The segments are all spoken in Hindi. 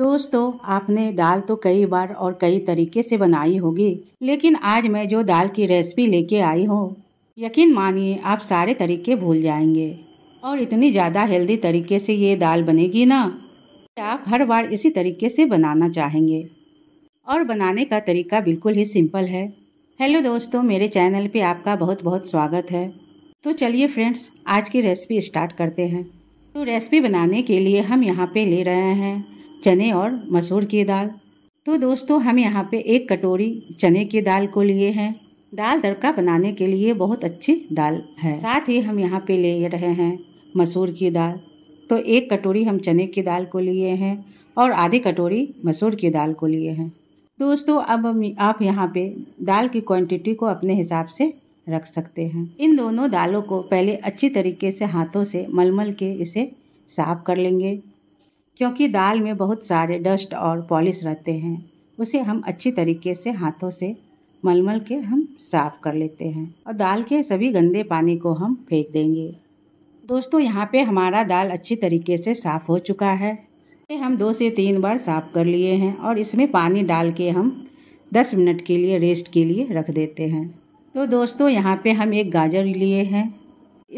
दोस्तों आपने दाल तो कई बार और कई तरीके से बनाई होगी लेकिन आज मैं जो दाल की रेसिपी लेके आई हूँ यकीन मानिए आप सारे तरीके भूल जाएंगे और इतनी ज़्यादा हेल्दी तरीके से ये दाल बनेगी ना कि आप हर बार इसी तरीके से बनाना चाहेंगे और बनाने का तरीका बिल्कुल ही सिंपल है हेलो दोस्तों मेरे चैनल पर आपका बहुत बहुत स्वागत है तो चलिए फ्रेंड्स आज की रेसिपी स्टार्ट करते हैं तो रेसिपी बनाने के लिए हम यहाँ पे ले रहे हैं चने और मसूर की दाल तो दोस्तों हम यहाँ पे एक कटोरी चने की दाल को लिए हैं दाल तड़का बनाने के लिए बहुत अच्छी दाल है साथ ही हम यहाँ पे ले रहे हैं मसूर की दाल तो एक कटोरी हम चने की दाल को लिए हैं और आधी कटोरी मसूर की दाल को लिए हैं दोस्तों अब आप यहाँ पे दाल की क्वांटिटी को अपने हिसाब से रख सकते हैं इन दोनों दालों को पहले अच्छी तरीके से हाथों से मलमल के इसे साफ कर लेंगे क्योंकि दाल में बहुत सारे डस्ट और पॉलिश रहते हैं उसे हम अच्छी तरीके से हाथों से मलमल के हम साफ़ कर लेते हैं और दाल के सभी गंदे पानी को हम फेंक देंगे दोस्तों यहाँ पे हमारा दाल अच्छी तरीके से साफ़ हो चुका है हम दो से तीन बार साफ़ कर लिए हैं और इसमें पानी डाल के हम दस मिनट के लिए रेस्ट के लिए रख देते हैं तो दोस्तों यहाँ पे हम एक गाजर लिए हैं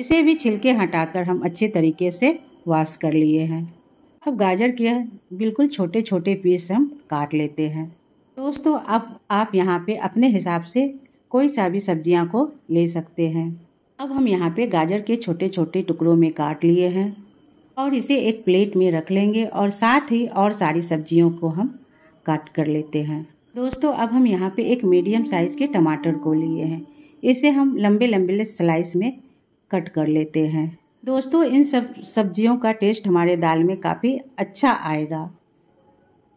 इसे भी छिलके हटाकर हम अच्छे तरीके से वॉश कर लिए हैं अब गाजर के बिल्कुल छोटे छोटे पीस हम काट लेते हैं दोस्तों अब आप यहाँ पे अपने हिसाब से कोई सा भी सब्जियाँ को ले सकते हैं अब हम यहाँ पे गाजर के छोटे छोटे टुकड़ों में काट लिए हैं और इसे एक प्लेट में रख लेंगे और साथ ही और सारी सब्जियों को हम काट कर लेते हैं दोस्तों अब हम यहाँ पे एक मीडियम साइज़ के टमाटर को लिए हैं इसे हम लंबे लंबे स्लाइस में कट कर लेते हैं दोस्तों इन सब सब्जियों का टेस्ट हमारे दाल में काफ़ी अच्छा आएगा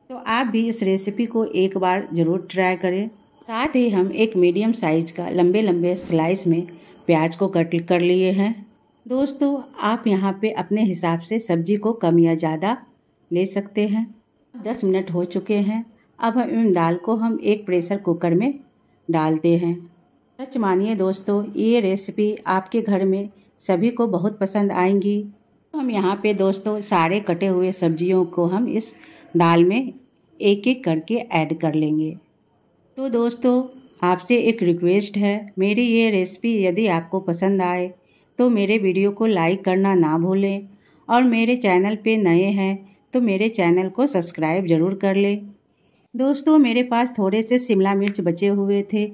तो आप भी इस रेसिपी को एक बार ज़रूर ट्राई करें साथ ही हम एक मीडियम साइज का लंबे लंबे स्लाइस में प्याज को कट कर लिए हैं दोस्तों आप यहाँ पे अपने हिसाब से सब्जी को कम या ज़्यादा ले सकते हैं दस मिनट हो चुके हैं अब हम इन दाल को हम एक प्रेशर कुकर में डालते हैं सच मानिए दोस्तों ये रेसिपी आपके घर में सभी को बहुत पसंद आएंगी हम यहाँ पे दोस्तों सारे कटे हुए सब्जियों को हम इस दाल में एक एक करके ऐड कर लेंगे तो दोस्तों आपसे एक रिक्वेस्ट है मेरी ये रेसिपी यदि आपको पसंद आए तो मेरे वीडियो को लाइक करना ना भूलें और मेरे चैनल पे नए हैं तो मेरे चैनल को सब्सक्राइब ज़रूर कर लें दोस्तों मेरे पास थोड़े से शिमला मिर्च बचे हुए थे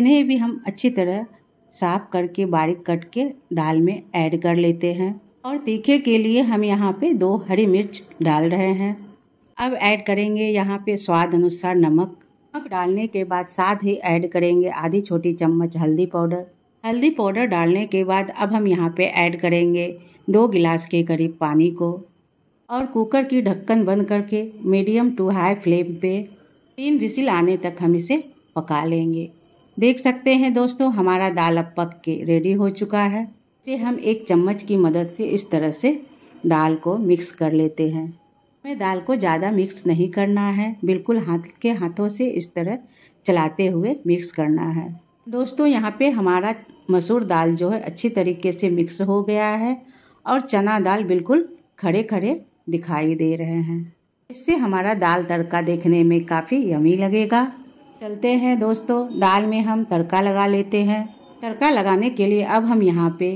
इन्हें भी हम अच्छी तरह साफ करके बारीक कट के दाल में ऐड कर लेते हैं और तीखे के लिए हम यहाँ पे दो हरी मिर्च डाल रहे हैं अब ऐड करेंगे यहाँ पे स्वाद अनुसार नमक नमक डालने के बाद साथ ही ऐड करेंगे आधी छोटी चम्मच हल्दी पाउडर हल्दी पाउडर डालने के बाद अब हम यहाँ पे ऐड करेंगे दो गिलास के करीब पानी को और कुकर की ढक्कन बंद करके मीडियम टू हाई फ्लेम पे तीन विसिल आने तक हम इसे पका लेंगे देख सकते हैं दोस्तों हमारा दाल अब पक के रेडी हो चुका है इसे हम एक चम्मच की मदद से इस तरह से दाल को मिक्स कर लेते हैं हमें दाल को ज़्यादा मिक्स नहीं करना है बिल्कुल हाथ के हाथों से इस तरह चलाते हुए मिक्स करना है दोस्तों यहाँ पे हमारा मसूर दाल जो है अच्छी तरीके से मिक्स हो गया है और चना दाल बिल्कुल खड़े खड़े दिखाई दे रहे हैं इससे हमारा दाल तड़का देखने में काफ़ी यमी लगेगा चलते हैं दोस्तों दाल में हम तड़का लगा लेते हैं तड़का लगाने के लिए अब हम यहाँ पे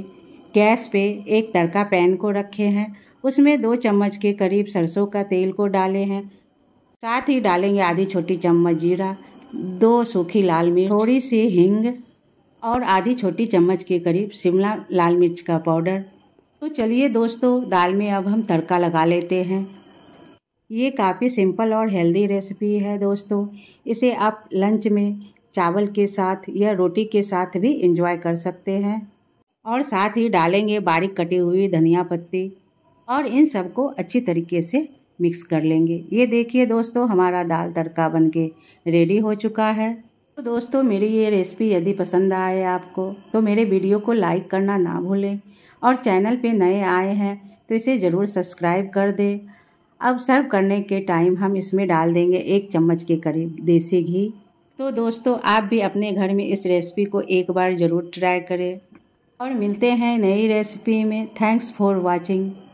गैस पे एक तड़का पैन को रखे हैं उसमें दो चम्मच के करीब सरसों का तेल को डाले हैं साथ ही डालेंगे आधी छोटी चम्मच जीरा दो सूखी लाल मिर्च थोड़ी सी हिंग और आधी छोटी चम्मच के करीब शिमला लाल मिर्च का पाउडर तो चलिए दोस्तों दाल में अब हम तड़का लगा लेते हैं ये काफ़ी सिंपल और हेल्दी रेसिपी है दोस्तों इसे आप लंच में चावल के साथ या रोटी के साथ भी इंजॉय कर सकते हैं और साथ ही डालेंगे बारीक कटी हुई धनिया पत्ती और इन सबको अच्छी तरीके से मिक्स कर लेंगे ये देखिए दोस्तों हमारा दाल तड़का बन के रेडी हो चुका है तो दोस्तों मेरी ये रेसिपी यदि पसंद आए आपको तो मेरे वीडियो को लाइक करना ना भूलें और चैनल पे नए आए हैं तो इसे ज़रूर सब्सक्राइब कर दें अब सर्व करने के टाइम हम इसमें डाल देंगे एक चम्मच के करीब देसी घी तो दोस्तों आप भी अपने घर में इस रेसिपी को एक बार ज़रूर ट्राई करें और मिलते हैं नई रेसिपी में थैंक्स फॉर वॉचिंग